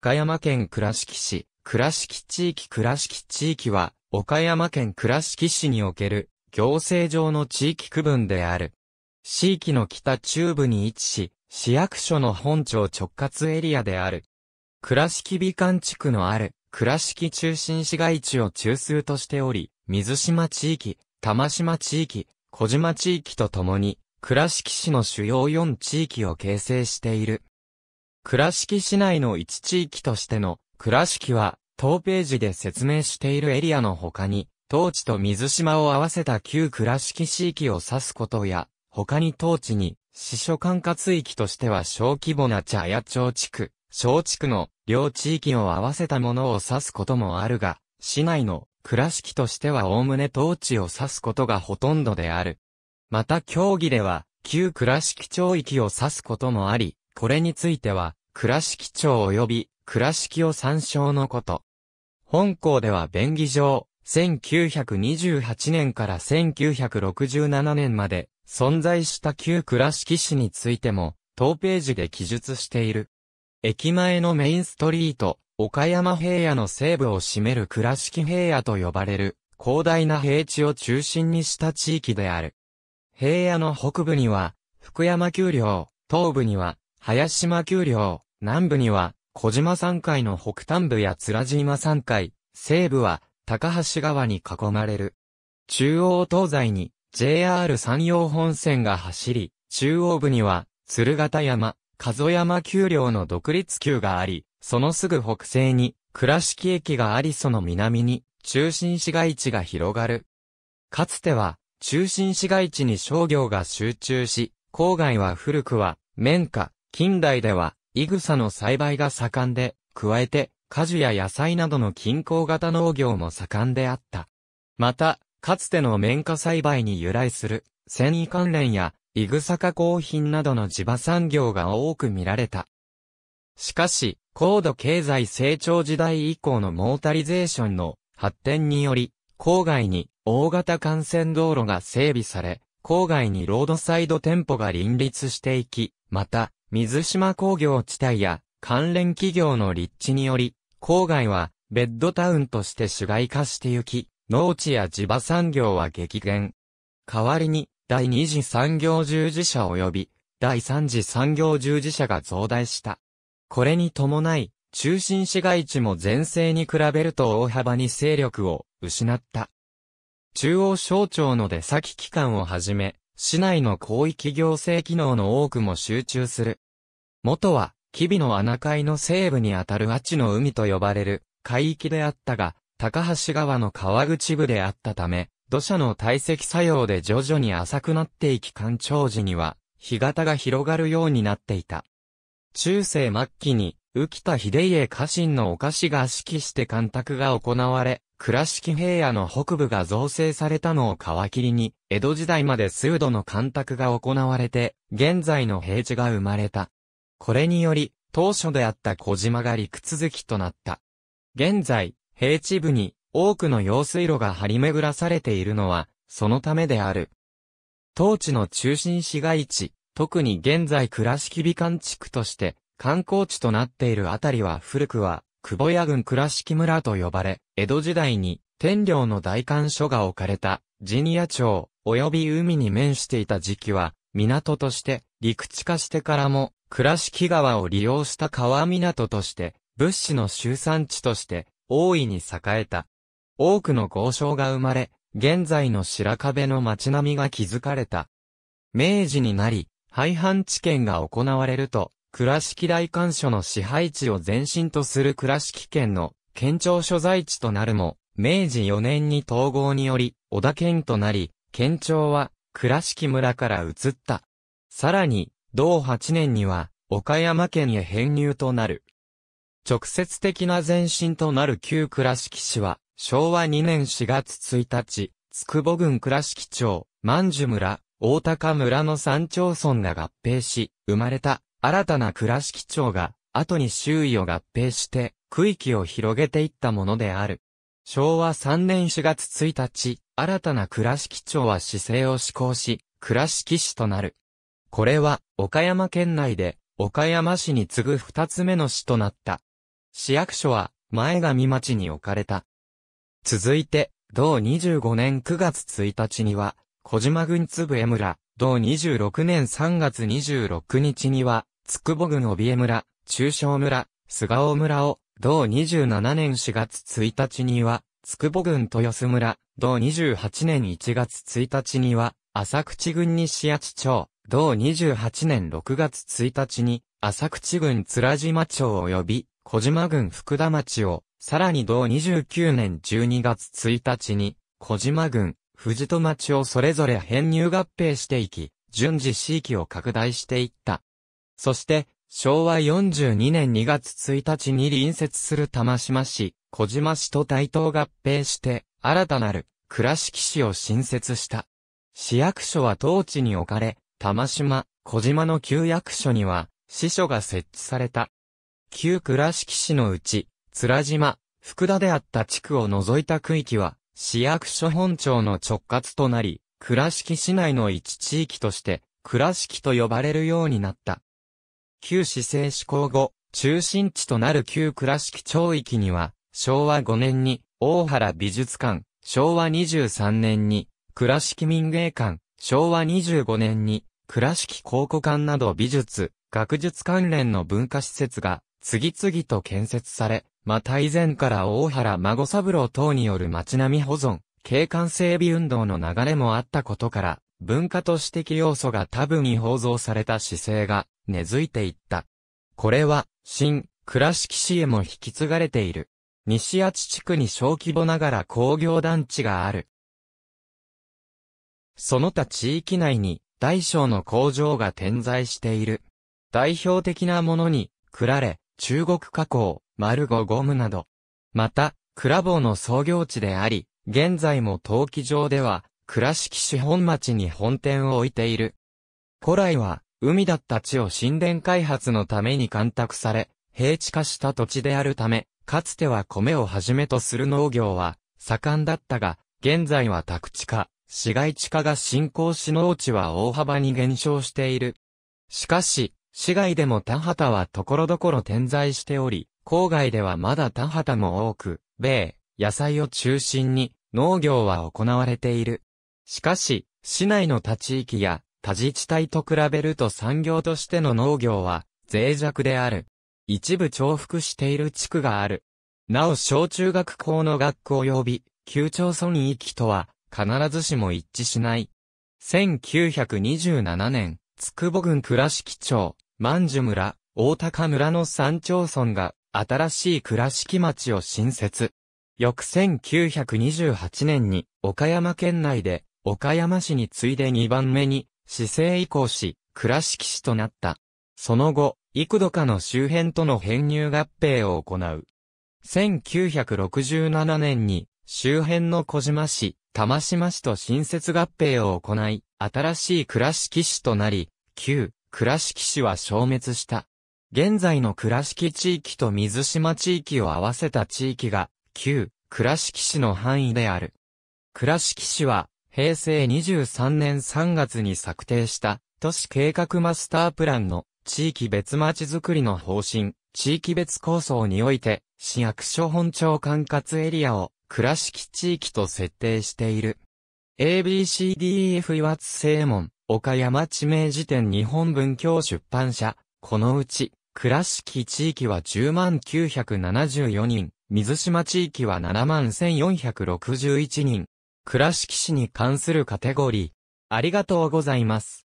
岡山県倉敷市、倉敷地域倉敷地域は、岡山県倉敷市における、行政上の地域区分である。地域の北中部に位置し、市役所の本庁直轄エリアである。倉敷美観地区のある、倉敷中心市街地を中枢としており、水島地域、玉島地域、小島地域とともに、倉敷市の主要4地域を形成している。倉敷市内の一地域としての、倉敷は、当ページで説明しているエリアの他に、当地と水島を合わせた旧倉敷市域を指すことや、他に当地に、市所管轄域としては小規模な茶屋町地区、小地区の両地域を合わせたものを指すこともあるが、市内の倉敷としては概ね当地を指すことがほとんどである。また協議では、旧倉敷町域を指すこともあり、これについては、倉敷町及び倉敷を参照のこと。本校では便宜上、1928年から1967年まで存在した旧倉敷市についても、当ページで記述している。駅前のメインストリート、岡山平野の西部を占める倉敷平野と呼ばれる、広大な平地を中心にした地域である。平野の北部には、福山丘陵、東部には、林間丘陵、南部には、小島山海の北端部や津良島山海、西部は、高橋川に囲まれる。中央東西に、JR 山陽本線が走り、中央部には、鶴形山、須山丘陵の独立丘があり、そのすぐ北西に、倉敷駅がありその南に、中心市街地が広がる。かつては、中心市街地に商業が集中し、郊外は古くは、綿花、近代では、イグサの栽培が盛んで、加えて、果樹や野菜などの均衡型農業も盛んであった。また、かつての綿花栽培に由来する、繊維関連や、イグサ加工品などの地場産業が多く見られた。しかし、高度経済成長時代以降のモータリゼーションの発展により、郊外に大型幹線道路が整備され、郊外にロードサイド店舗が林立していき、また、水島工業地帯や関連企業の立地により、郊外はベッドタウンとして主街化してゆき、農地や地場産業は激減。代わりに、第二次産業従事者及び、第三次産業従事者が増大した。これに伴い、中心市街地も前世に比べると大幅に勢力を失った。中央省庁の出先機関をはじめ、市内の広域行政機能の多くも集中する。元は、吉備の穴海の西部にあたる阿智の海と呼ばれる海域であったが、高橋川の川口部であったため、土砂の堆積作用で徐々に浅くなっていき干潮時には、干潟が広がるようになっていた。中世末期に、浮田秀家家臣のお菓子が指揮して干拓が行われ、倉敷平野の北部が造成されたのを皮切りに、江戸時代まで数度の干拓が行われて、現在の平地が生まれた。これにより、当初であった小島が陸続きとなった。現在、平地部に多くの用水路が張り巡らされているのは、そのためである。当地の中心市街地、特に現在倉敷美観地区として、観光地となっているあたりは古くは、久保屋郡倉敷村と呼ばれ、江戸時代に天領の大官所が置かれたジニア町、及び海に面していた時期は、港として陸地化してからも、倉敷川を利用した川港として、物資の集散地として、大いに栄えた。多くの豪商が生まれ、現在の白壁の街並みが築かれた。明治になり、廃藩置県が行われると、倉敷大官所の支配地を前身とする倉敷県の県庁所在地となるも、明治4年に統合により、小田県となり、県庁は倉敷村から移った。さらに、同8年には、岡山県へ編入となる。直接的な前身となる旧倉敷市は、昭和2年4月1日、筑波郡倉敷町、万寿村、大高村の3町村が合併し、生まれた、新たな倉敷町が、後に周囲を合併して、区域を広げていったものである。昭和3年4月1日、新たな倉敷町は市政を施行し、倉敷市となる。これは、岡山県内で、岡山市に次ぐ二つ目の市となった。市役所は、前上町に置かれた。続いて、同25年9月1日には、小島郡津部江村、同26年3月26日には、つくぼ郡帯江村、中小村、菅尾村を、同27年4月1日には、つくぼ郡豊洲村、同28年1月1日には、浅口郡西八町、同28年6月1日に、浅口郡津島町及び、小島郡福田町を、さらに同29年12月1日に、小島郡、藤戸町をそれぞれ編入合併していき、順次地域を拡大していった。そして、昭和42年2月1日に隣接する玉島市、小島市と台東合併して、新たなる倉敷市を新設した。市役所は当地に置かれ、玉島、小島の旧役所には、支所が設置された。旧倉敷市のうち、津良島、福田であった地区を除いた区域は、市役所本庁の直轄となり、倉敷市内の一地域として、倉敷と呼ばれるようになった。旧市政施行後、中心地となる旧倉敷町域には、昭和5年に大原美術館、昭和23年に倉敷民芸館、昭和25年に倉敷考古館など美術、学術関連の文化施設が次々と建設され、また以前から大原孫三郎等による街並み保存、景観整備運動の流れもあったことから、文化と指的要素が多分に放送された姿勢が根付いていった。これは、新、倉敷市へも引き継がれている。西八地区に小規模ながら工業団地がある。その他地域内に大小の工場が点在している。代表的なものに、クラ中国加工、丸ゴゴムなど。また、クラボの創業地であり、現在も陶器場では、倉敷市本町に本店を置いている。古来は、海だった地を神殿開発のために干拓され、平地化した土地であるため、かつては米をはじめとする農業は、盛んだったが、現在は宅地化、市街地化が進行し農地は大幅に減少している。しかし、市街でも田畑は所々点在しており、郊外ではまだ田畑も多く、米、野菜を中心に農業は行われている。しかし、市内の他地域や他自治体と比べると産業としての農業は脆弱である。一部重複している地区がある。なお小中学校の学校及び、旧町村域とは必ずしも一致しない。1927年、筑保郡倉敷町、万寿村、大高村の山町村が新しい倉敷町を新設。翌1928年に岡山県内で岡山市に次いで2番目に市政移行し、倉敷市となった。その後、幾度かの周辺との編入合併を行う。1967年に周辺の小島市、玉島市と新設合併を行い、新しい倉敷市となり、旧倉敷市は消滅した。現在の倉敷地域と水島地域を合わせた地域が、旧、倉敷市の範囲である。倉敷市は、平成23年3月に策定した、都市計画マスタープランの、地域別町づくりの方針、地域別構想において、市役所本庁管轄エリアを、倉敷地域と設定している。ABCDEF 岩津正門、岡山地名辞典日本文教出版社、このうち、倉敷地域は10万974人、水島地域は7万1461人。倉敷市に関するカテゴリー。ありがとうございます。